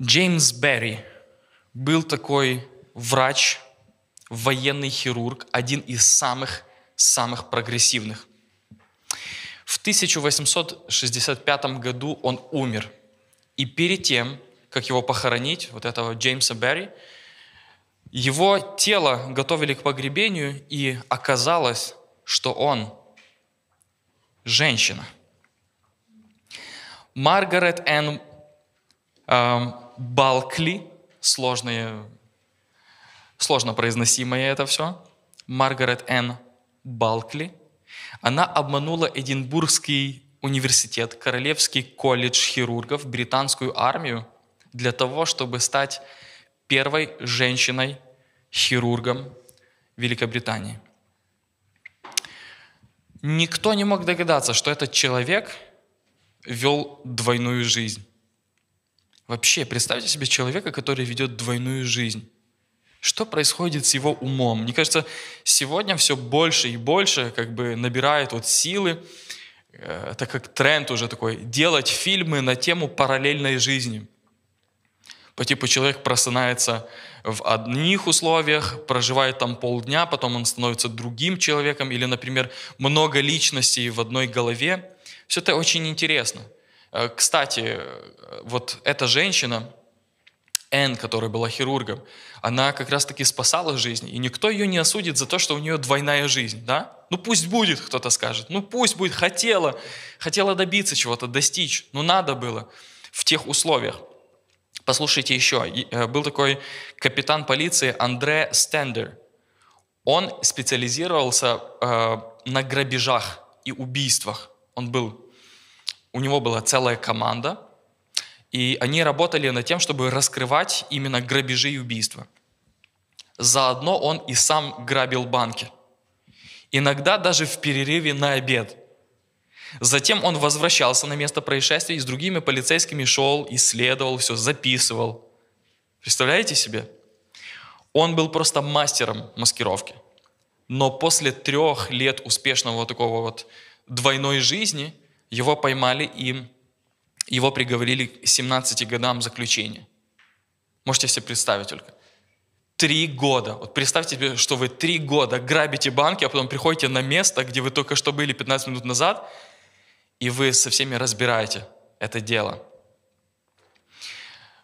Джеймс Берри был такой врач, военный хирург, один из самых-самых прогрессивных. В 1865 году он умер. И перед тем, как его похоронить, вот этого Джеймса Берри, его тело готовили к погребению, и оказалось, что он женщина. Маргарет Энн эм, Балкли, сложные, сложно произносимое это все, Маргарет Н. Балкли, она обманула Эдинбургский университет, Королевский колледж хирургов, британскую армию для того, чтобы стать первой женщиной-хирургом Великобритании. Никто не мог догадаться, что этот человек вел двойную жизнь. Вообще, представьте себе человека, который ведет двойную жизнь. Что происходит с его умом? Мне кажется, сегодня все больше и больше как бы набирает вот силы, это как тренд уже такой, делать фильмы на тему параллельной жизни. По типу человек просынается в одних условиях, проживает там полдня, потом он становится другим человеком, или, например, много личностей в одной голове. Все это очень интересно. Э, кстати, э, вот эта женщина, Энн, которая была хирургом, она как раз-таки спасала жизнь, и никто ее не осудит за то, что у нее двойная жизнь, да? Ну пусть будет, кто-то скажет, ну пусть будет, хотела, хотела добиться чего-то, достичь, ну надо было в тех условиях. Послушайте еще, э, был такой капитан полиции Андре Стендер. Он специализировался на грабежах и убийствах. Он был у него была целая команда, и они работали над тем, чтобы раскрывать именно грабежи и убийства. Заодно он и сам грабил банки. Иногда даже в перерыве на обед. Затем он возвращался на место происшествия и с другими полицейскими шел, исследовал все, записывал. Представляете себе? Он был просто мастером маскировки. Но после трех лет успешного такого вот двойной жизни – его поймали и его приговорили к 17 годам заключения. Можете себе представить только. Три года. Вот представьте себе, что вы три года грабите банки, а потом приходите на место, где вы только что были 15 минут назад, и вы со всеми разбираете это дело.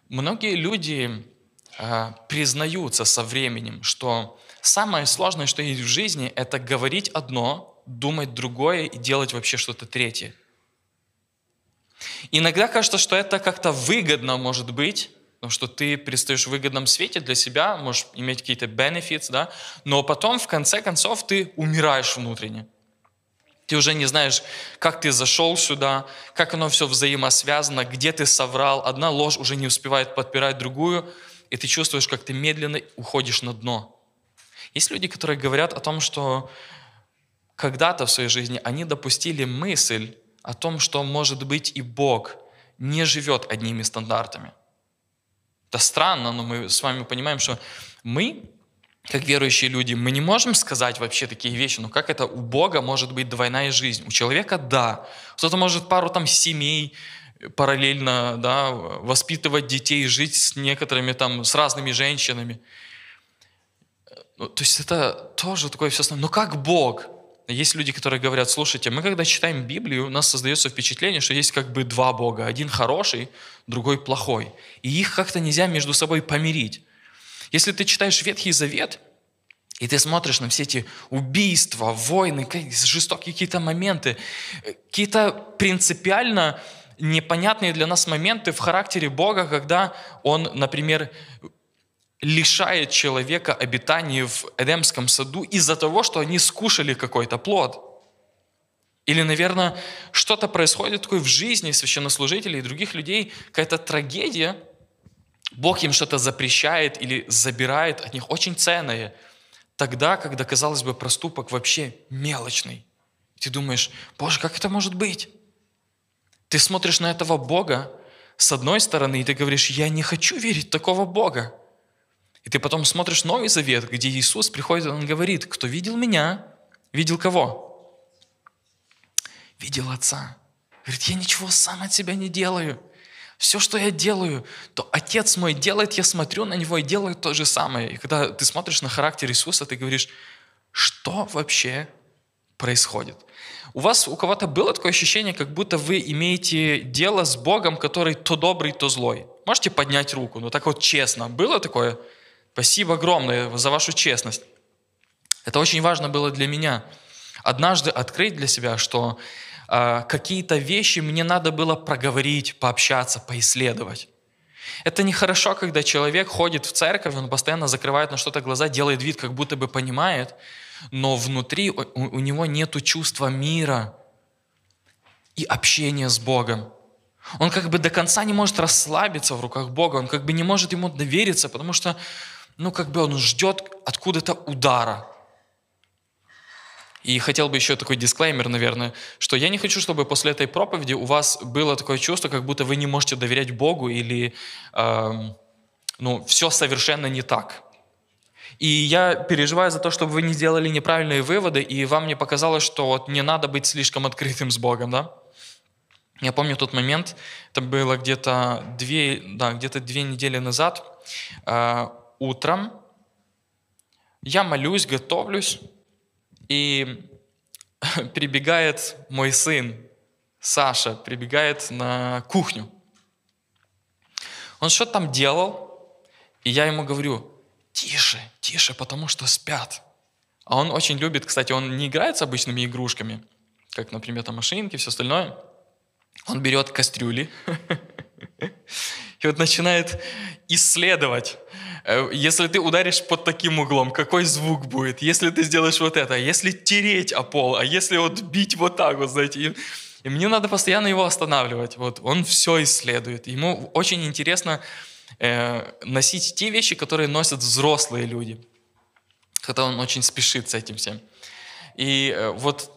Многие люди э, признаются со временем, что самое сложное, что есть в жизни, это говорить одно, думать другое и делать вообще что-то третье. Иногда кажется, что это как-то выгодно может быть, потому что ты предстаешь в выгодном свете для себя, можешь иметь какие-то benefits, да, но потом, в конце концов, ты умираешь внутренне. Ты уже не знаешь, как ты зашел сюда, как оно все взаимосвязано, где ты соврал. Одна ложь уже не успевает подпирать другую, и ты чувствуешь, как ты медленно уходишь на дно. Есть люди, которые говорят о том, что когда-то в своей жизни они допустили мысль, о том, что, может быть, и Бог не живет одними стандартами. Это странно, но мы с вами понимаем, что мы, как верующие люди, мы не можем сказать вообще такие вещи, Но ну, как это у Бога может быть двойная жизнь? У человека – да. Кто-то может пару там семей параллельно да, воспитывать детей, жить с некоторыми там, с разными женщинами. Ну, то есть это тоже такое все основное. Но как Бог? Есть люди, которые говорят, слушайте, мы когда читаем Библию, у нас создается впечатление, что есть как бы два Бога. Один хороший, другой плохой. И их как-то нельзя между собой помирить. Если ты читаешь Ветхий Завет, и ты смотришь на все эти убийства, войны, жестокие какие-то моменты, э, какие-то принципиально непонятные для нас моменты в характере Бога, когда Он, например, лишает человека обитания в Эдемском саду из-за того, что они скушали какой-то плод. Или, наверное, что-то происходит такое в жизни священнослужителей и других людей, какая-то трагедия, Бог им что-то запрещает или забирает от них очень ценное. Тогда, когда, казалось бы, проступок вообще мелочный. Ты думаешь, Боже, как это может быть? Ты смотришь на этого Бога с одной стороны, и ты говоришь, я не хочу верить в такого Бога. И ты потом смотришь Новый Завет, где Иисус приходит, Он говорит, кто видел меня, видел кого? Видел Отца. Говорит, я ничего сам от себя не делаю. Все, что я делаю, то Отец мой делает, я смотрю на Него и делаю то же самое. И когда ты смотришь на характер Иисуса, ты говоришь, что вообще происходит? У вас, у кого-то было такое ощущение, как будто вы имеете дело с Богом, который то добрый, то злой? Можете поднять руку? Ну так вот честно, было такое? Спасибо огромное за вашу честность. Это очень важно было для меня. Однажды открыть для себя, что э, какие-то вещи мне надо было проговорить, пообщаться, поисследовать. Это нехорошо, когда человек ходит в церковь, он постоянно закрывает на что-то глаза, делает вид, как будто бы понимает, но внутри у, у него нет чувства мира и общения с Богом. Он как бы до конца не может расслабиться в руках Бога, он как бы не может ему довериться, потому что ну, как бы он ждет откуда-то удара. И хотел бы еще такой дисклеймер, наверное, что я не хочу, чтобы после этой проповеди у вас было такое чувство, как будто вы не можете доверять Богу или, эм, ну, все совершенно не так. И я переживаю за то, чтобы вы не сделали неправильные выводы, и вам не показалось, что вот не надо быть слишком открытым с Богом, да? Я помню тот момент, это было где-то две, да, где-то две недели назад. Э, утром, я молюсь, готовлюсь, и прибегает мой сын, Саша, прибегает на кухню. Он что там делал, и я ему говорю, тише, тише, потому что спят. А он очень любит, кстати, он не играет с обычными игрушками, как, например, там машинки, все остальное. Он берет кастрюли и вот начинает исследовать. Э, если ты ударишь под таким углом, какой звук будет? Если ты сделаешь вот это, если тереть о пол, а если вот бить вот так вот, знаете, и, и мне надо постоянно его останавливать. Вот он все исследует. Ему очень интересно э, носить те вещи, которые носят взрослые люди, хотя он очень спешит с этим всем. И э, вот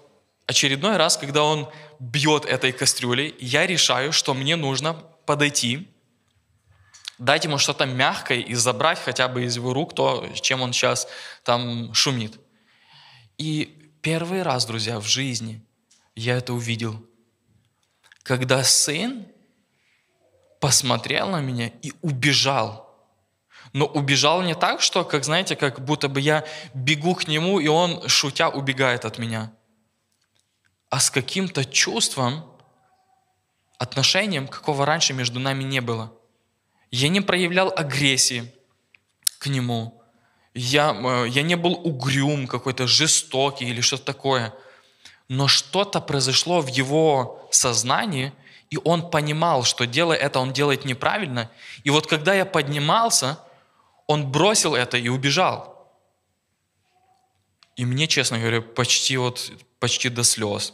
очередной раз, когда он бьет этой кастрюлей, я решаю, что мне нужно подойти дать ему что-то мягкое и забрать хотя бы из его рук то, чем он сейчас там шумит. И первый раз, друзья, в жизни я это увидел, когда сын посмотрел на меня и убежал. Но убежал не так, что, как знаете, как будто бы я бегу к нему, и он, шутя, убегает от меня. А с каким-то чувством, отношением, какого раньше между нами не было – я не проявлял агрессии к нему. Я, э, я не был угрюм, какой-то жестокий или что-то такое. Но что-то произошло в его сознании, и он понимал, что делая это, он делает неправильно. И вот когда я поднимался, он бросил это и убежал. И мне, честно говоря, почти вот, почти до слез.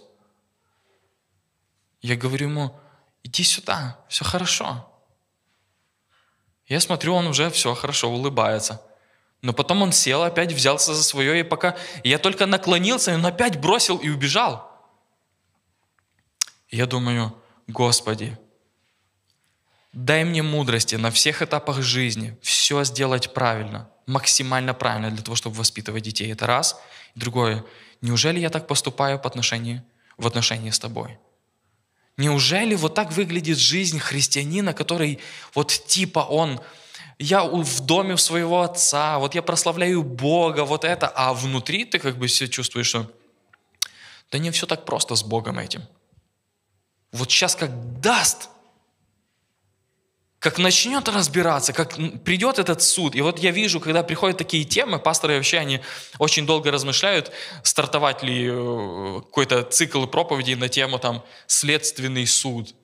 Я говорю ему, иди сюда, все хорошо. Я смотрю, он уже все хорошо улыбается. Но потом он сел, опять взялся за свое, и пока я только наклонился, он опять бросил и убежал. я думаю, Господи, дай мне мудрости на всех этапах жизни все сделать правильно, максимально правильно для того, чтобы воспитывать детей. Это раз. другое, неужели я так поступаю по отношению, в отношении с тобой? Неужели вот так выглядит жизнь христианина, который вот типа он, я в доме у своего отца, вот я прославляю Бога, вот это, а внутри ты как бы себя чувствуешь, что да не все так просто с Богом этим. Вот сейчас как даст, как начнет разбираться, как придет этот суд. И вот я вижу, когда приходят такие темы, пасторы вообще, они очень долго размышляют, стартовать ли э, какой-то цикл проповедей на тему там «следственный суд»,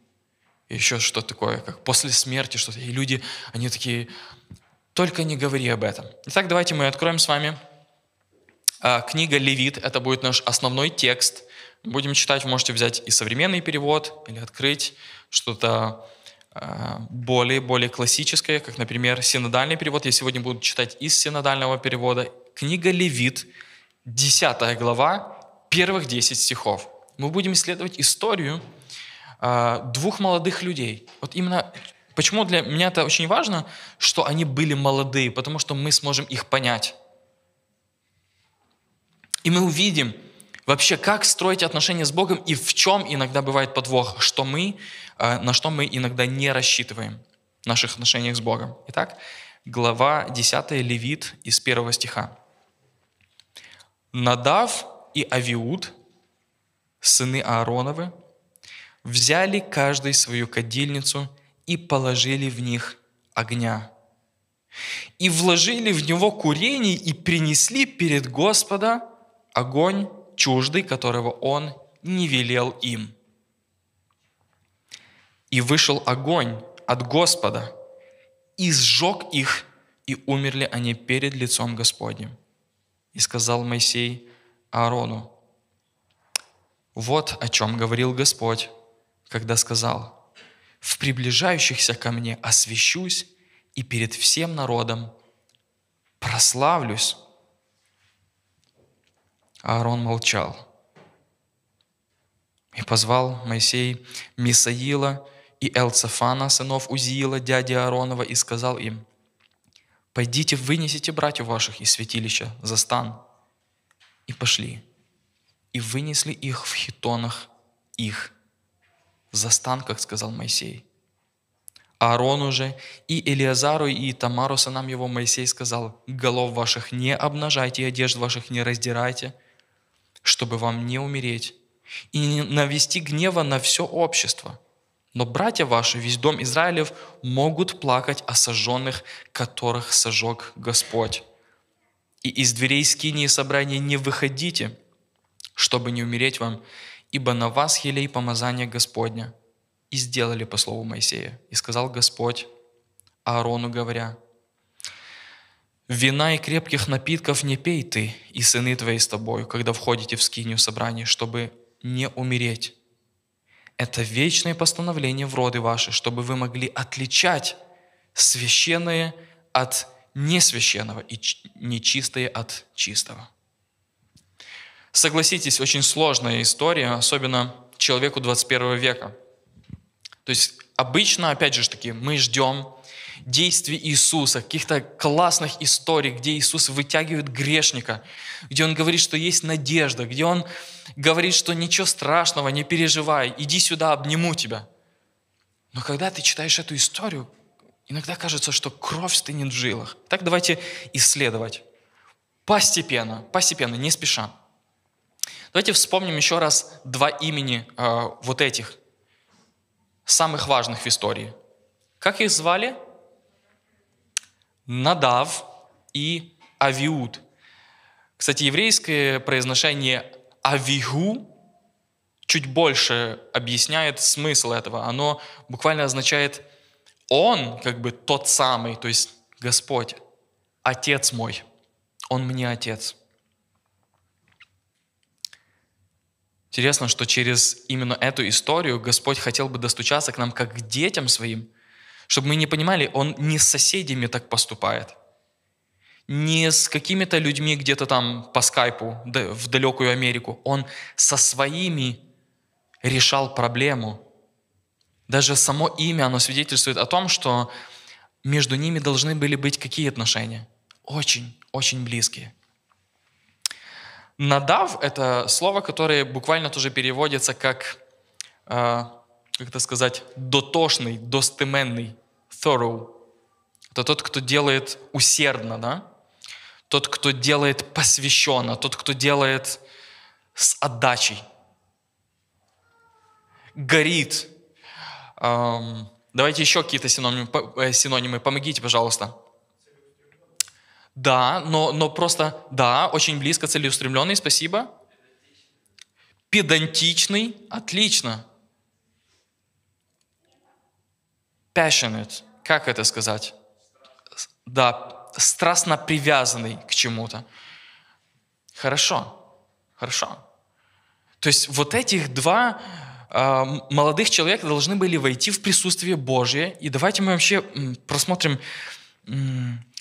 еще что такое, как после смерти что-то. И люди, они такие, только не говори об этом. Итак, давайте мы откроем с вами а, книга «Левит». Это будет наш основной текст. Будем читать, вы можете взять и современный перевод, или открыть что-то Э, более более классическое, как, например, синодальный перевод. Я сегодня буду читать из синодального перевода. Книга Левит, 10 глава, первых 10 стихов. Мы будем исследовать историю э, двух молодых людей. Вот именно почему для меня это очень важно, что они были молодые, потому что мы сможем их понять. И мы увидим, Вообще, как строить отношения с Богом и в чем иногда бывает подвох, что мы, э, на что мы иногда не рассчитываем в наших отношениях с Богом. Итак, глава 10 Левит из 1 стиха. «Надав и Авиуд, сыны Аароновы, взяли каждый свою кадильницу и положили в них огня. И вложили в него курений и принесли перед Господа огонь чуждый, которого он не велел им. И вышел огонь от Господа, и сжег их, и умерли они перед лицом Господним. И сказал Моисей Аарону, вот о чем говорил Господь, когда сказал, «В приближающихся ко мне освящусь и перед всем народом прославлюсь». Аарон молчал. И позвал Моисей Мисаила и Элцефана, сынов Узиила, дяди Ааронова, и сказал им, «Пойдите, вынесите братьев ваших из святилища за стан». И пошли, и вынесли их в хитонах их, за стан, как сказал Моисей. Аарону уже и Элиазару и Тамару, сынам его, Моисей сказал, «Голов ваших не обнажайте, и одежд ваших не раздирайте, чтобы вам не умереть, и не навести гнева на все общество. Но братья ваши, весь дом Израилев, могут плакать о сожженных, которых сожег Господь. И из дверей скинии собрания не выходите, чтобы не умереть вам, ибо на вас елей помазание Господня. И сделали по слову Моисея. И сказал Господь Аарону, говоря, Вина и крепких напитков не пей ты, и сыны твои с тобою, когда входите в скинию собрания, чтобы не умереть. Это вечное постановление в роды ваши, чтобы вы могли отличать священное от несвященного и нечистое от чистого. Согласитесь, очень сложная история, особенно человеку 21 века. То есть обычно, опять же таки, мы ждем, действий Иисуса, каких-то классных историй, где Иисус вытягивает грешника, где Он говорит, что есть надежда, где Он говорит, что ничего страшного, не переживай, иди сюда, обниму тебя. Но когда ты читаешь эту историю, иногда кажется, что кровь стынет в жилах. Так давайте исследовать. Постепенно, постепенно, не спеша. Давайте вспомним еще раз два имени э, вот этих, самых важных в истории. Как их звали? Надав и Авиуд. Кстати, еврейское произношение «авигу» чуть больше объясняет смысл этого. Оно буквально означает «он», как бы тот самый, то есть Господь, Отец мой, Он мне Отец. Интересно, что через именно эту историю Господь хотел бы достучаться к нам как к детям своим – чтобы мы не понимали, он не с соседями так поступает, не с какими-то людьми где-то там по скайпу в далекую Америку. Он со своими решал проблему. Даже само имя, оно свидетельствует о том, что между ними должны были быть какие отношения? Очень, очень близкие. Надав – это слово, которое буквально тоже переводится как, э, как это сказать, дотошный, достыменный thorough. Это тот, кто делает усердно, да? Тот, кто делает посвященно, тот, кто делает с отдачей. Горит. Эм, давайте еще какие-то синонимы, э, синонимы. Помогите, пожалуйста. Да, но, но просто, да, очень близко, целеустремленный, спасибо. Педантичный, отлично. Passionate как это сказать? Да, страстно привязанный к чему-то. Хорошо, хорошо. То есть вот этих два э, молодых человека должны были войти в присутствие Божье. И давайте мы вообще просмотрим,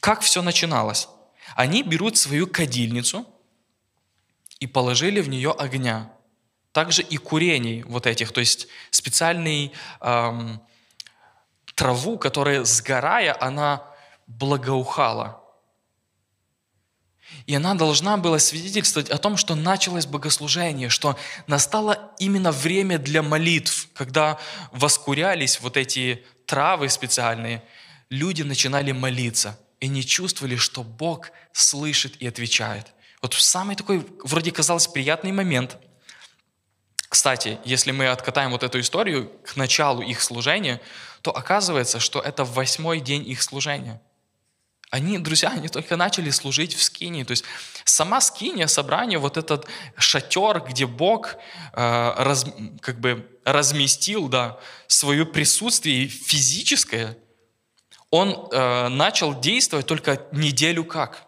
как все начиналось. Они берут свою кадильницу и положили в нее огня. Также и курений вот этих, то есть специальный эм, траву, которая, сгорая, она благоухала. И она должна была свидетельствовать о том, что началось богослужение, что настало именно время для молитв, когда воскурялись вот эти травы специальные, люди начинали молиться и не чувствовали, что Бог слышит и отвечает. Вот самый такой, вроде казалось, приятный момент. Кстати, если мы откатаем вот эту историю к началу их служения, то оказывается, что это восьмой день их служения. Они, друзья, они только начали служить в скинии. То есть сама скиния, собрание, вот этот шатер, где Бог э, раз, как бы разместил да, свое присутствие физическое, он э, начал действовать только неделю как –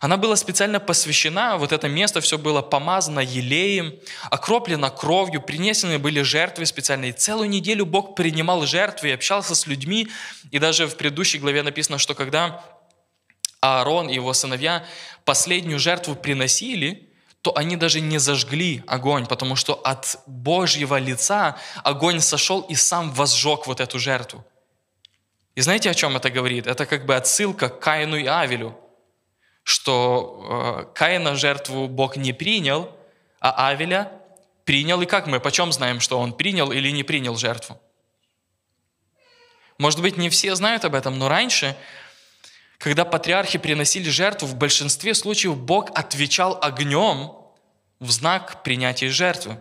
она была специально посвящена, вот это место все было помазано елеем, окроплено кровью, принесены были жертвы специальные. Целую неделю Бог принимал жертвы и общался с людьми. И даже в предыдущей главе написано, что когда Аарон и его сыновья последнюю жертву приносили, то они даже не зажгли огонь, потому что от Божьего лица огонь сошел и сам возжег вот эту жертву. И знаете, о чем это говорит? Это как бы отсылка к Каину и Авелю – что э, Каина жертву Бог не принял, а Авеля принял. И как мы почем знаем, что он принял или не принял жертву? Может быть, не все знают об этом, но раньше, когда патриархи приносили жертву, в большинстве случаев Бог отвечал огнем в знак принятия жертвы.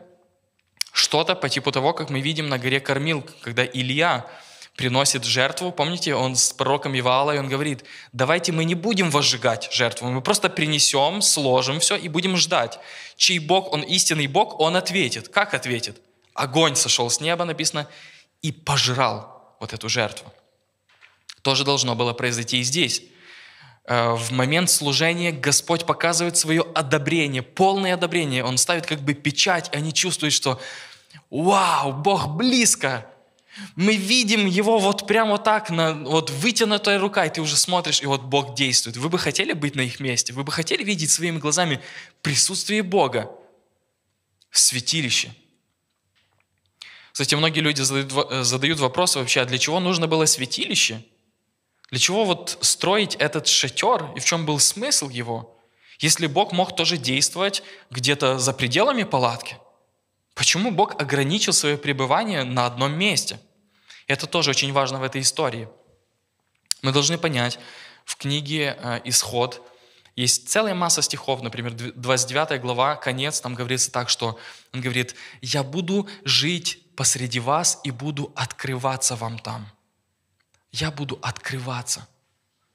Что-то по типу того, как мы видим на горе Кормил, когда Илья приносит жертву. Помните, он с пророком Евала, и он говорит, давайте мы не будем возжигать жертву, мы просто принесем, сложим все и будем ждать. Чей Бог, он истинный Бог, он ответит. Как ответит? Огонь сошел с неба, написано, и пожрал вот эту жертву. Тоже должно было произойти и здесь. Э, в момент служения Господь показывает свое одобрение, полное одобрение. Он ставит как бы печать, и они чувствуют, что «Вау, Бог близко!» Мы видим его вот прямо так, на, вот вытянутая рука, и ты уже смотришь, и вот Бог действует. Вы бы хотели быть на их месте? Вы бы хотели видеть своими глазами присутствие Бога в святилище? Кстати, многие люди задают, э, задают вопрос вообще, а для чего нужно было святилище? Для чего вот строить этот шатер, и в чем был смысл его? Если Бог мог тоже действовать где-то за пределами палатки, почему Бог ограничил свое пребывание на одном месте? Это тоже очень важно в этой истории. Мы должны понять, в книге э, «Исход» есть целая масса стихов, например, 29 глава, конец, там говорится так, что он говорит, «Я буду жить посреди вас и буду открываться вам там». Я буду открываться.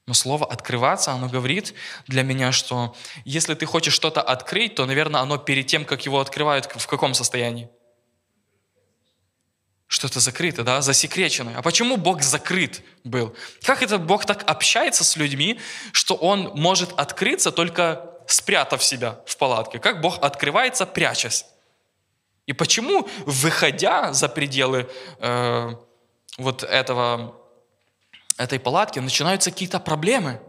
Но слово «открываться», оно говорит для меня, что если ты хочешь что-то открыть, то, наверное, оно перед тем, как его открывают, в каком состоянии? что-то закрыто, да, засекречено. А почему Бог закрыт был? Как этот Бог так общается с людьми, что Он может открыться, только спрятав себя в палатке? Как Бог открывается, прячась? И почему, выходя за пределы э, вот этого, этой палатки, начинаются какие-то проблемы?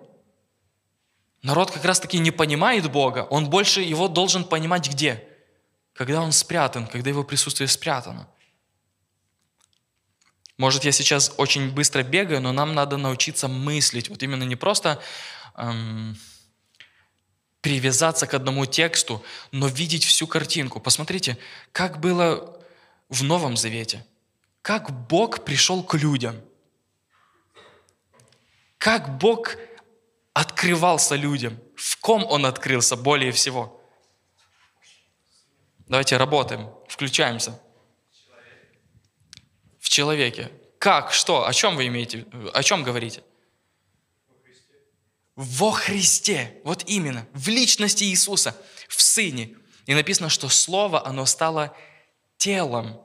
Народ как раз-таки не понимает Бога, он больше его должен понимать где? Когда он спрятан, когда его присутствие спрятано – может, я сейчас очень быстро бегаю, но нам надо научиться мыслить. Вот именно не просто эм, привязаться к одному тексту, но видеть всю картинку. Посмотрите, как было в Новом Завете. Как Бог пришел к людям. Как Бог открывался людям. В ком Он открылся более всего. Давайте работаем, включаемся человеке. Как? Что? О чем вы имеете? О чем говорите? Во Христе. Вот именно. В личности Иисуса. В Сыне. И написано, что Слово, оно стало телом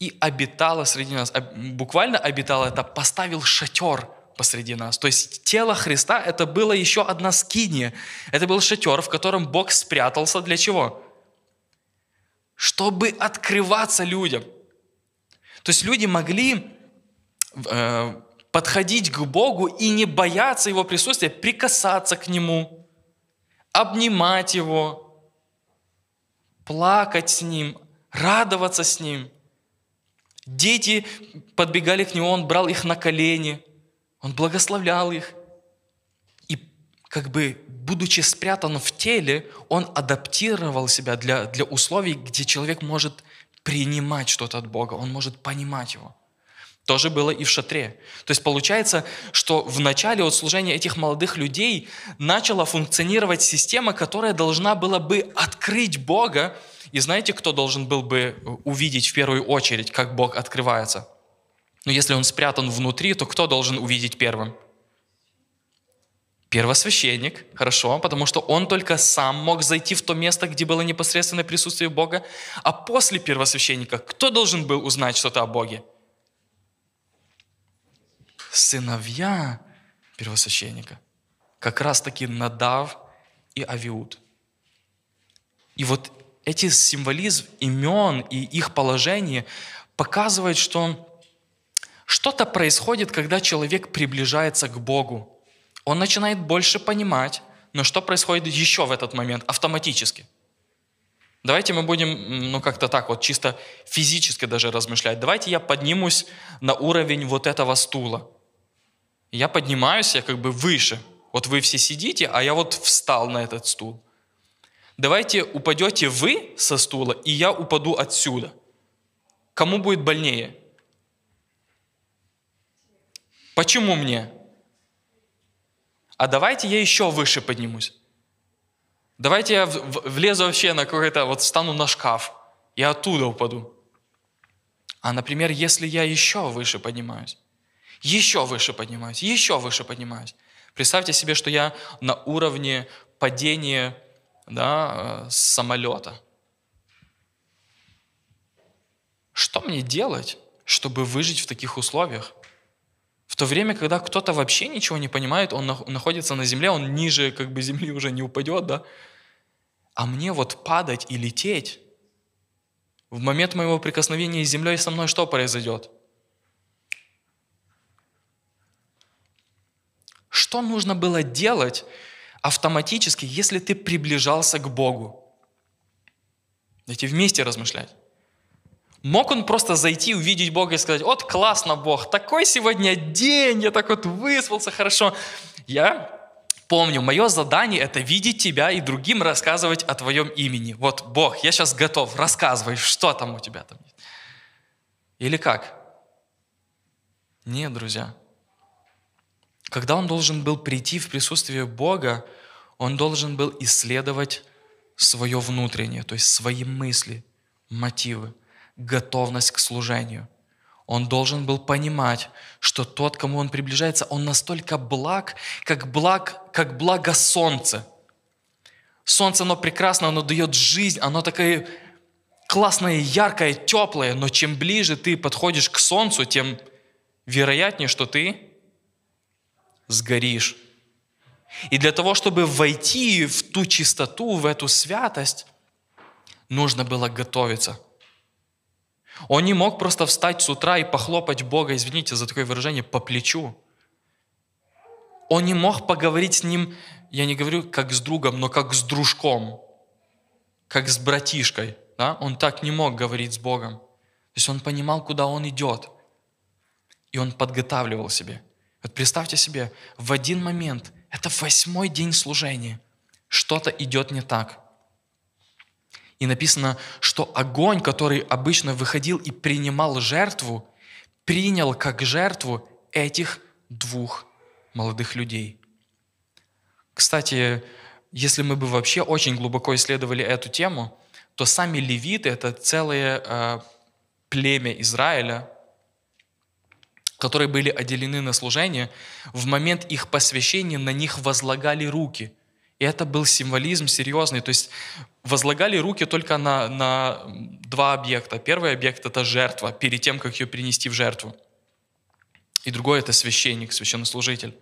и обитало среди нас. Буквально обитало, это поставил шатер посреди нас. То есть тело Христа – это было еще одна скиния. Это был шатер, в котором Бог спрятался для чего? Чтобы открываться людям – то есть люди могли э, подходить к Богу и не бояться Его присутствия, прикасаться к Нему, обнимать Его, плакать с Ним, радоваться с Ним. Дети подбегали к Нему, Он брал их на колени, Он благословлял их. И как бы, будучи спрятан в теле, Он адаптировал себя для, для условий, где человек может принимать что-то от Бога, он может понимать его. Тоже было и в шатре. То есть получается, что в начале от служения этих молодых людей начала функционировать система, которая должна была бы открыть Бога. И знаете, кто должен был бы э, увидеть в первую очередь, как Бог открывается? Но ну, если он спрятан внутри, то кто должен увидеть первым? первосвященник, хорошо, потому что он только сам мог зайти в то место, где было непосредственное присутствие Бога. А после первосвященника кто должен был узнать что-то о Боге? Сыновья первосвященника. Как раз таки Надав и Авиуд. И вот эти символизм имен и их положение показывает, что что-то происходит, когда человек приближается к Богу он начинает больше понимать, но что происходит еще в этот момент автоматически? Давайте мы будем, ну, как-то так вот, чисто физически даже размышлять. Давайте я поднимусь на уровень вот этого стула. Я поднимаюсь, я как бы выше. Вот вы все сидите, а я вот встал на этот стул. Давайте упадете вы со стула, и я упаду отсюда. Кому будет больнее? Почему мне? а давайте я еще выше поднимусь. Давайте я влезу вообще на какой-то, вот встану на шкаф и оттуда упаду. А, например, если я еще выше поднимаюсь, еще выше поднимаюсь, еще выше поднимаюсь. Представьте себе, что я на уровне падения да, э, с самолета. Что мне делать, чтобы выжить в таких условиях? то время, когда кто-то вообще ничего не понимает, он находится на земле, он ниже как бы земли уже не упадет, да? А мне вот падать и лететь, в момент моего прикосновения с землей со мной что произойдет? Что нужно было делать автоматически, если ты приближался к Богу? Давайте вместе размышлять. Мог он просто зайти, увидеть Бога и сказать, вот классно, Бог, такой сегодня день, я так вот выспался хорошо. Я помню, мое задание – это видеть тебя и другим рассказывать о твоем имени. Вот, Бог, я сейчас готов, рассказывай, что там у тебя там есть. Или как? Нет, друзья. Когда он должен был прийти в присутствие Бога, он должен был исследовать свое внутреннее, то есть свои мысли, мотивы – готовность к служению. Он должен был понимать, что тот, кому он приближается, он настолько благ, как, благ, как благо солнце. Солнце, оно прекрасно, оно дает жизнь, оно такое классное, яркое, теплое, но чем ближе ты подходишь к солнцу, тем вероятнее, что ты сгоришь. И для того, чтобы войти в ту чистоту, в эту святость, нужно было готовиться. Он не мог просто встать с утра и похлопать Бога, извините за такое выражение, по плечу. Он не мог поговорить с ним, я не говорю как с другом, но как с дружком, как с братишкой. Да? Он так не мог говорить с Богом. То есть он понимал, куда он идет. И он подготавливал себе. Вот представьте себе, в один момент, это восьмой день служения, что-то идет не так – и написано, что огонь, который обычно выходил и принимал жертву, принял как жертву этих двух молодых людей. Кстати, если мы бы вообще очень глубоко исследовали эту тему, то сами левиты — это целое э, племя Израиля, которые были отделены на служение, в момент их посвящения на них возлагали руки — и это был символизм серьезный. То есть возлагали руки только на, на два объекта. Первый объект — это жертва, перед тем, как ее принести в жертву. И другой — это священник, священнослужитель.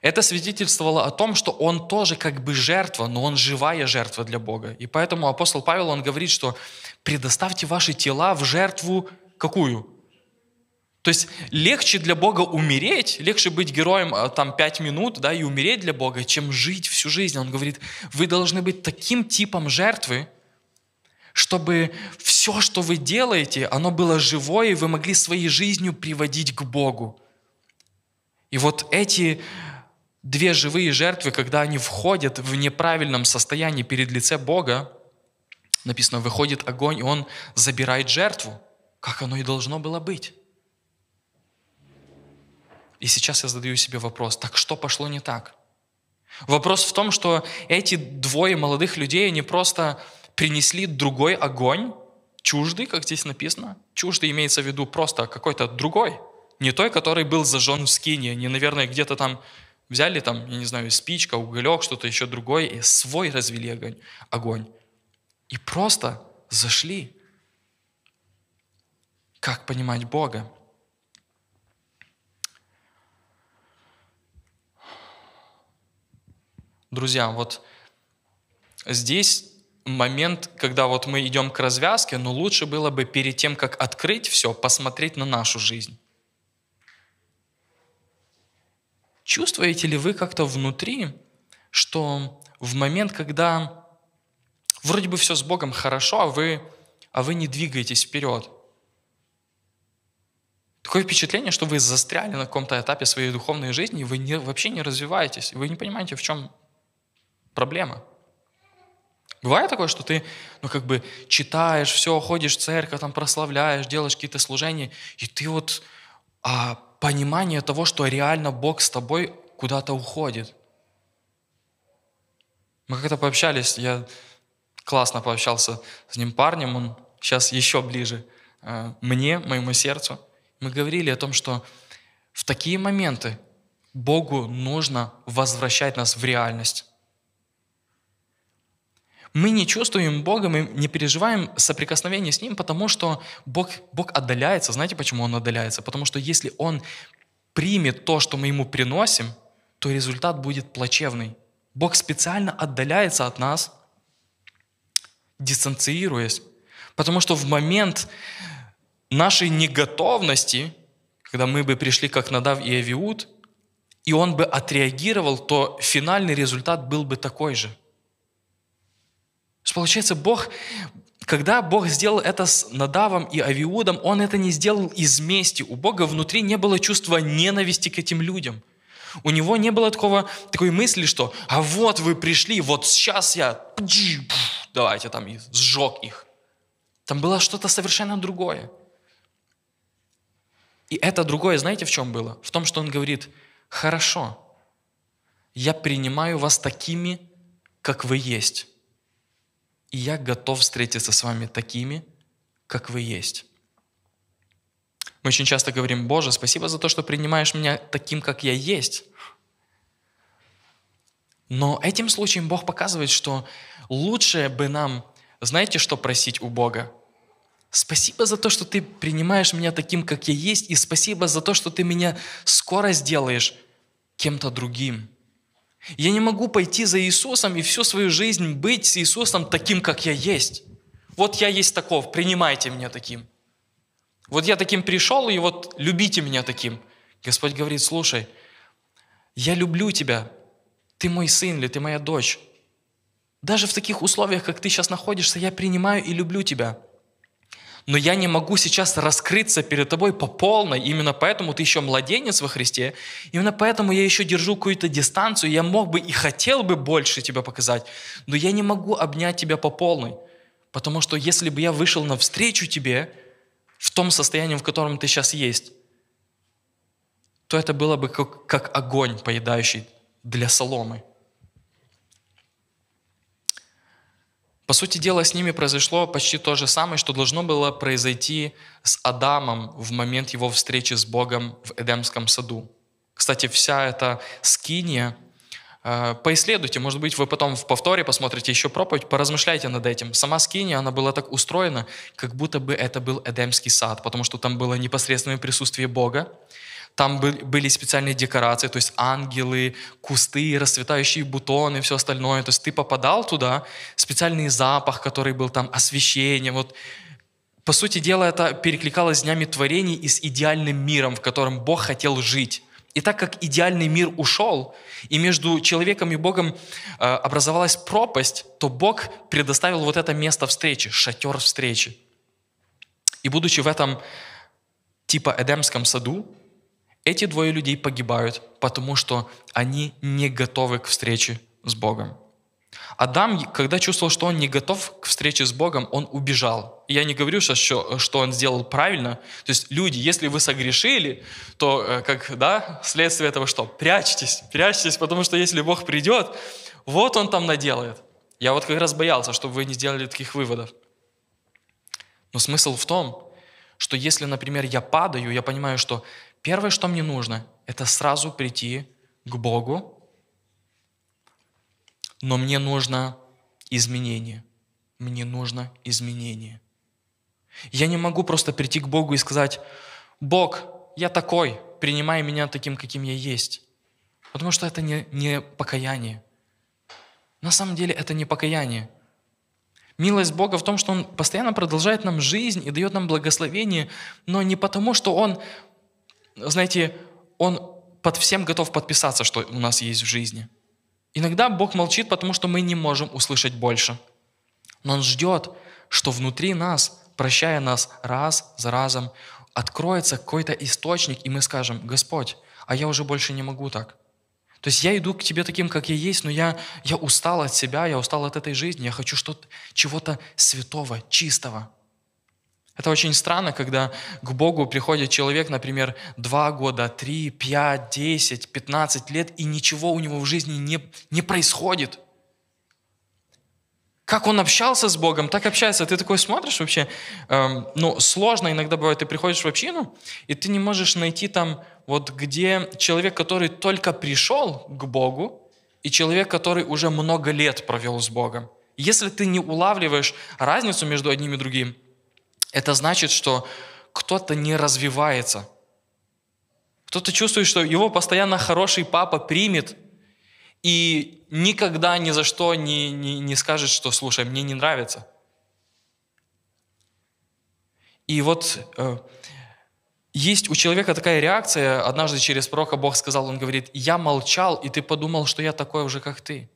Это свидетельствовало о том, что он тоже как бы жертва, но он живая жертва для Бога. И поэтому апостол Павел, он говорит, что предоставьте ваши тела в жертву какую? То есть легче для Бога умереть, легче быть героем а, там пять минут, да, и умереть для Бога, чем жить всю жизнь. Он говорит, вы должны быть таким типом жертвы, чтобы все, что вы делаете, оно было живое, и вы могли своей жизнью приводить к Богу. И вот эти две живые жертвы, когда они входят в неправильном состоянии перед лице Бога, написано, выходит огонь, и он забирает жертву, как оно и должно было быть. И сейчас я задаю себе вопрос, так что пошло не так? Вопрос в том, что эти двое молодых людей, они просто принесли другой огонь, чуждый, как здесь написано. Чуждый имеется в виду просто какой-то другой, не той, который был зажжен в скине, не, наверное, где-то там взяли там, я не знаю, спичка, уголек, что-то еще другое, и свой развели огонь, огонь. И просто зашли. Как понимать Бога? Друзья, вот здесь момент, когда вот мы идем к развязке, но лучше было бы перед тем, как открыть все, посмотреть на нашу жизнь. Чувствуете ли вы как-то внутри, что в момент, когда вроде бы все с Богом хорошо, а вы, а вы не двигаетесь вперед? Такое впечатление, что вы застряли на каком-то этапе своей духовной жизни, и вы не, вообще не развиваетесь, и вы не понимаете, в чем проблема. Бывает такое, что ты, ну, как бы читаешь все, ходишь в церковь, там прославляешь, делаешь какие-то служения, и ты вот а, понимание того, что реально Бог с тобой куда-то уходит. Мы как-то пообщались, я классно пообщался с ним парнем, он сейчас еще ближе а, мне, моему сердцу. Мы говорили о том, что в такие моменты Богу нужно возвращать нас в реальность. Мы не чувствуем Бога, мы не переживаем соприкосновение с Ним, потому что Бог, Бог отдаляется. Знаете, почему Он отдаляется? Потому что если Он примет то, что мы Ему приносим, то результат будет плачевный. Бог специально отдаляется от нас, дистанцируясь. Потому что в момент нашей неготовности, когда мы бы пришли как Надав и Авиуд, и он бы отреагировал, то финальный результат был бы такой же есть, получается, Бог, когда Бог сделал это с Надавом и Авиудом, Он это не сделал из мести. У Бога внутри не было чувства ненависти к этим людям. У него не было такого, такой мысли, что «а вот вы пришли, вот сейчас я, давайте там сжег их». Там было что-то совершенно другое. И это другое, знаете, в чем было? В том, что он говорит, хорошо, я принимаю вас такими, как вы есть. И я готов встретиться с вами такими, как вы есть. Мы очень часто говорим, Боже, спасибо за то, что принимаешь меня таким, как я есть. Но этим случаем Бог показывает, что лучше бы нам, знаете, что просить у Бога? Спасибо за то, что ты принимаешь меня таким, как я есть, и спасибо за то, что ты меня скоро сделаешь кем-то другим. Я не могу пойти за Иисусом и всю свою жизнь быть с Иисусом таким, как я есть. Вот я есть таков, принимайте меня таким. Вот я таким пришел, и вот любите меня таким. Господь говорит, слушай, я люблю тебя, ты мой сын или ты моя дочь. Даже в таких условиях, как ты сейчас находишься, я принимаю и люблю тебя но я не могу сейчас раскрыться перед тобой по полной, именно поэтому ты еще младенец во Христе, именно поэтому я еще держу какую-то дистанцию, я мог бы и хотел бы больше тебя показать, но я не могу обнять тебя по полной, потому что если бы я вышел навстречу тебе в том состоянии, в котором ты сейчас есть, то это было бы как, как огонь, поедающий для соломы. По сути дела, с ними произошло почти то же самое, что должно было произойти с Адамом в момент его встречи с Богом в Эдемском саду. Кстати, вся эта скиния, э, поисследуйте, может быть, вы потом в повторе посмотрите еще проповедь, поразмышляйте над этим. Сама скиния, она была так устроена, как будто бы это был Эдемский сад, потому что там было непосредственное присутствие Бога, там были специальные декорации, то есть ангелы, кусты, расцветающие бутоны, все остальное. То есть ты попадал туда, специальный запах, который был там, освещение. Вот, по сути дела, это перекликалось с днями творений и с идеальным миром, в котором Бог хотел жить. И так как идеальный мир ушел, и между человеком и Богом э, образовалась пропасть, то Бог предоставил вот это место встречи, шатер встречи. И будучи в этом типа Эдемском саду, эти двое людей погибают, потому что они не готовы к встрече с Богом. Адам, когда чувствовал, что он не готов к встрече с Богом, он убежал. я не говорю сейчас, что, что он сделал правильно. То есть, люди, если вы согрешили, то э, как, да, следствие этого что? Прячьтесь, прячьтесь, потому что если Бог придет, вот он там наделает. Я вот как раз боялся, чтобы вы не сделали таких выводов. Но смысл в том, что если, например, я падаю, я понимаю, что Первое, что мне нужно, это сразу прийти к Богу, но мне нужно изменение. Мне нужно изменение. Я не могу просто прийти к Богу и сказать, Бог, я такой, принимай меня таким, каким я есть. Потому что это не, не покаяние. На самом деле это не покаяние. Милость Бога в том, что Он постоянно продолжает нам жизнь и дает нам благословение, но не потому, что Он знаете, Он под всем готов подписаться, что у нас есть в жизни. Иногда Бог молчит, потому что мы не можем услышать больше. Но Он ждет, что внутри нас, прощая нас раз за разом, откроется какой-то источник, и мы скажем, Господь, а я уже больше не могу так. То есть я иду к тебе таким, как я есть, но я, я устал от себя, я устал от этой жизни, я хочу что-то, чего-то святого, чистого. Это очень странно, когда к Богу приходит человек, например, 2 года, 3, 5, 10, 15 лет, и ничего у него в жизни не, не происходит. Как он общался с Богом, так общается. Ты такой смотришь вообще, эм, ну, сложно иногда бывает, ты приходишь в общину, и ты не можешь найти там, вот где человек, который только пришел к Богу, и человек, который уже много лет провел с Богом. Если ты не улавливаешь разницу между одним и другим – это значит, что кто-то не развивается. Кто-то чувствует, что его постоянно хороший папа примет и никогда ни за что не, не, не скажет, что слушай, мне не нравится. И вот э, есть у человека такая реакция, однажды через пророка Бог сказал, он говорит, я молчал, и ты подумал, что я такой уже, как ты.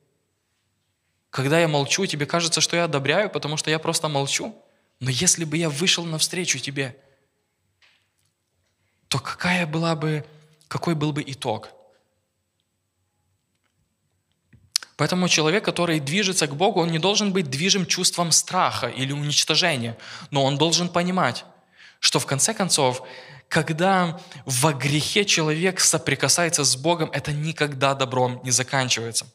Когда я молчу, тебе кажется, что я одобряю, потому что я просто молчу. Но если бы я вышел навстречу тебе, то какая была бы, какой был бы итог? Поэтому человек, который движется к Богу, он не должен быть движим чувством страха или уничтожения, но он должен понимать, что в конце концов, когда во грехе человек соприкасается с Богом, это никогда добром не заканчивается.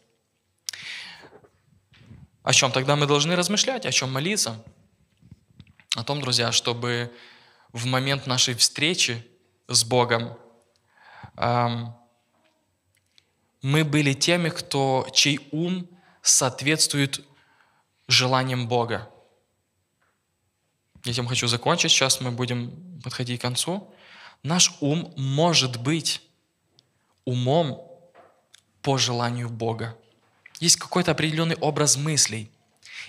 О чем тогда мы должны размышлять, о чем молиться? о том, друзья, чтобы в момент нашей встречи с Богом эм, мы были теми, кто, чей ум соответствует желаниям Бога. Я Этим хочу закончить. Сейчас мы будем подходить к концу. Наш ум может быть умом по желанию Бога. Есть какой-то определенный образ мыслей –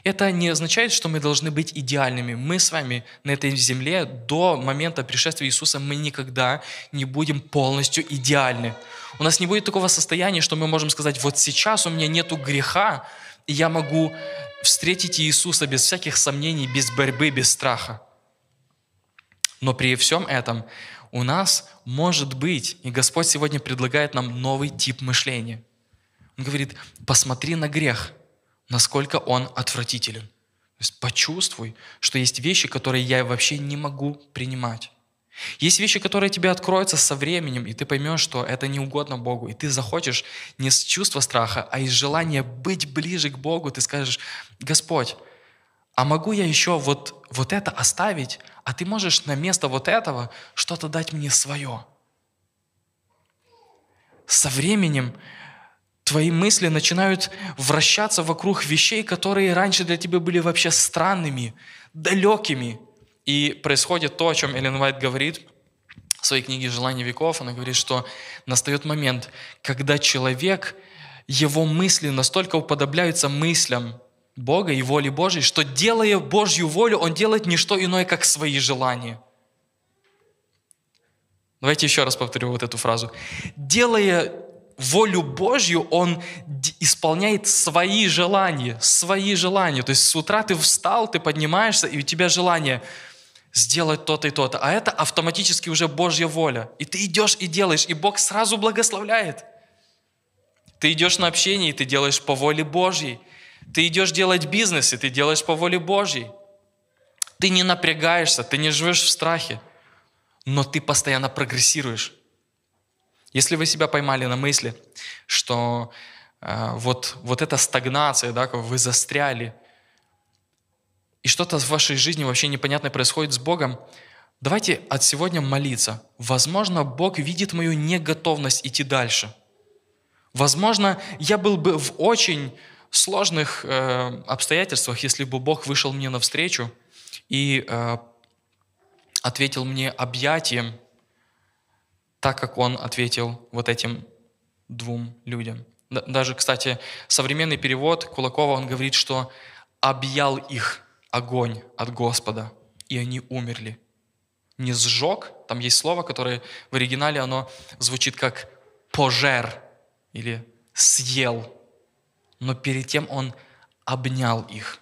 это не означает, что мы должны быть идеальными. Мы с вами на этой земле до момента пришествия Иисуса мы никогда не будем полностью идеальны. У нас не будет такого состояния, что мы можем сказать, вот сейчас у меня нету греха, и я могу встретить Иисуса без всяких сомнений, без борьбы, без страха. Но при всем этом у нас может быть, и Господь сегодня предлагает нам новый тип мышления. Он говорит, посмотри на грех – насколько он отвратителен. То есть почувствуй, что есть вещи, которые я вообще не могу принимать. Есть вещи, которые тебе откроются со временем, и ты поймешь, что это не угодно Богу, и ты захочешь не с чувства страха, а из желания быть ближе к Богу, ты скажешь, Господь, а могу я еще вот, вот это оставить, а ты можешь на место вот этого что-то дать мне свое. Со временем твои мысли начинают вращаться вокруг вещей, которые раньше для тебя были вообще странными, далекими. И происходит то, о чем Эллен Уайт говорит в своей книге «Желание веков». Она говорит, что настает момент, когда человек, его мысли настолько уподобляются мыслям Бога и воли Божьей, что делая Божью волю, он делает не что иное, как свои желания – Давайте еще раз повторю вот эту фразу. Делая волю Божью он исполняет свои желания, свои желания. То есть с утра ты встал, ты поднимаешься, и у тебя желание сделать то-то и то-то. А это автоматически уже Божья воля. И ты идешь и делаешь, и Бог сразу благословляет. Ты идешь на общение, и ты делаешь по воле Божьей. Ты идешь делать бизнес, и ты делаешь по воле Божьей. Ты не напрягаешься, ты не живешь в страхе, но ты постоянно прогрессируешь. Если вы себя поймали на мысли, что э, вот, вот эта стагнация, да, вы застряли, и что-то в вашей жизни вообще непонятное происходит с Богом, давайте от сегодня молиться. Возможно, Бог видит мою неготовность идти дальше. Возможно, я был бы в очень сложных э, обстоятельствах, если бы Бог вышел мне навстречу и э, ответил мне объятием, так как он ответил вот этим двум людям. Даже, кстати, современный перевод Кулакова, он говорит, что «объял их огонь от Господа, и они умерли». Не «сжег», там есть слово, которое в оригинале, оно звучит как «пожер» или «съел», но перед тем он обнял их.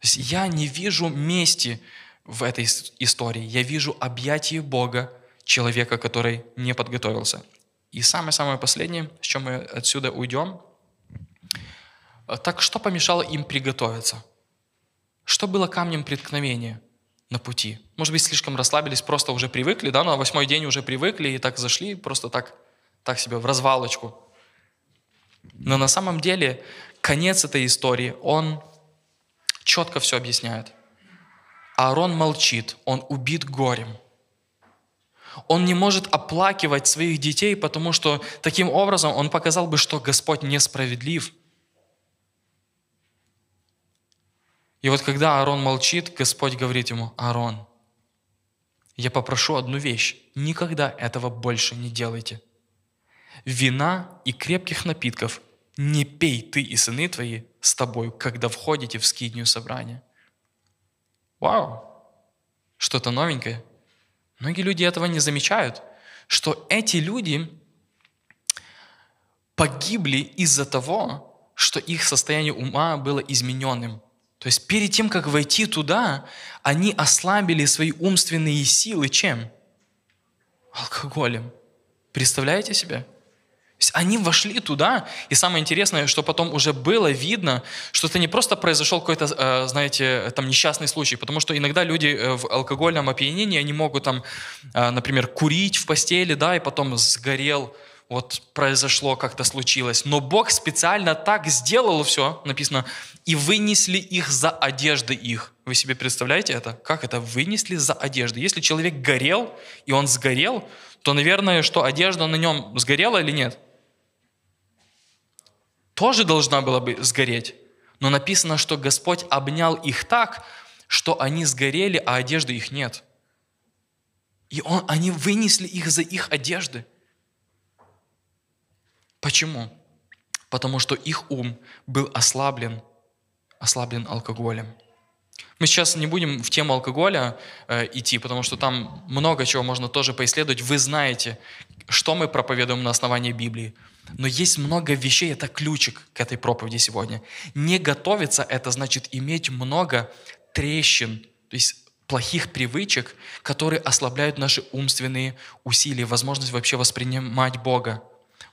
То есть я не вижу мести в этой истории, я вижу объятие Бога, человека, который не подготовился. И самое-самое последнее, с чем мы отсюда уйдем. Э, так что помешало им приготовиться? Что было камнем преткновения на пути? Может быть, слишком расслабились, просто уже привыкли, да, на ну, восьмой день уже привыкли и так зашли, просто так, так себе в развалочку. Но на самом деле конец этой истории, он четко все объясняет. Аарон молчит, он убит горем. Он не может оплакивать своих детей, потому что таким образом он показал бы, что Господь несправедлив. И вот когда Аарон молчит, Господь говорит ему, Аарон, я попрошу одну вещь, никогда этого больше не делайте. Вина и крепких напитков не пей ты и сыны твои с тобой, когда входите в скиднюю собрание. Вау! Что-то новенькое – Многие люди этого не замечают, что эти люди погибли из-за того, что их состояние ума было измененным. То есть перед тем, как войти туда, они ослабили свои умственные силы чем? Алкоголем. Представляете себе? Они вошли туда, и самое интересное, что потом уже было видно, что это не просто произошел какой-то, э, знаете, там несчастный случай, потому что иногда люди э, в алкогольном опьянении, они могут там, э, например, курить в постели, да, и потом сгорел, вот произошло, как-то случилось. Но Бог специально так сделал все, написано, и вынесли их за одежды их. Вы себе представляете это? Как это вынесли за одежды? Если человек горел, и он сгорел, то, наверное, что одежда на нем сгорела или нет? тоже должна была бы сгореть. Но написано, что Господь обнял их так, что они сгорели, а одежды их нет. И он, они вынесли их за их одежды. Почему? Потому что их ум был ослаблен, ослаблен алкоголем. Мы сейчас не будем в тему алкоголя э, идти, потому что там много чего можно тоже поисследовать. Вы знаете, что мы проповедуем на основании Библии. Но есть много вещей, это ключик к этой проповеди сегодня. Не готовиться – это значит иметь много трещин, то есть плохих привычек, которые ослабляют наши умственные усилия, возможность вообще воспринимать Бога.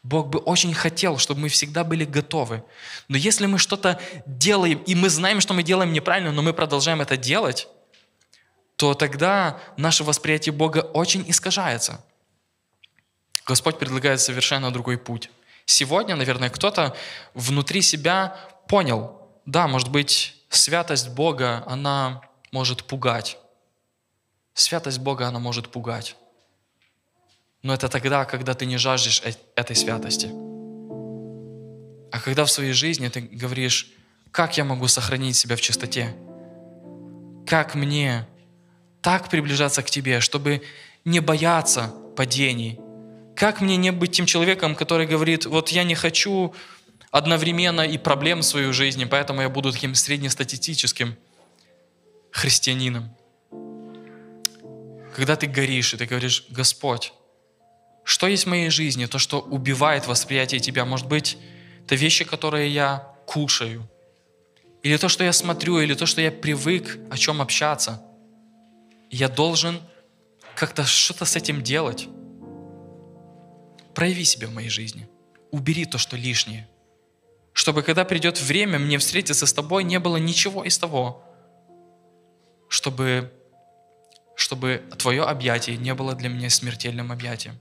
Бог бы очень хотел, чтобы мы всегда были готовы. Но если мы что-то делаем, и мы знаем, что мы делаем неправильно, но мы продолжаем это делать, то тогда наше восприятие Бога очень искажается. Господь предлагает совершенно другой путь. Сегодня, наверное, кто-то внутри себя понял, да, может быть, святость Бога, она может пугать. Святость Бога, она может пугать. Но это тогда, когда ты не жаждешь э-, этой святости. А когда в своей жизни ты говоришь, как я могу сохранить себя в чистоте? Как мне так приближаться к тебе, чтобы не бояться падений, как мне не быть тем человеком, который говорит, вот я не хочу одновременно и проблем в своей жизни, поэтому я буду таким среднестатистическим христианином. Когда ты горишь, и ты говоришь, Господь, что есть в моей жизни, то, что убивает восприятие тебя, может быть, это вещи, которые я кушаю, или то, что я смотрю, или то, что я привык о чем общаться. я должен как-то что-то с этим делать прояви себя в моей жизни. Убери то, что лишнее. Чтобы когда придет время мне встретиться с тобой, не было ничего из того, чтобы, чтобы твое объятие не было для меня смертельным объятием.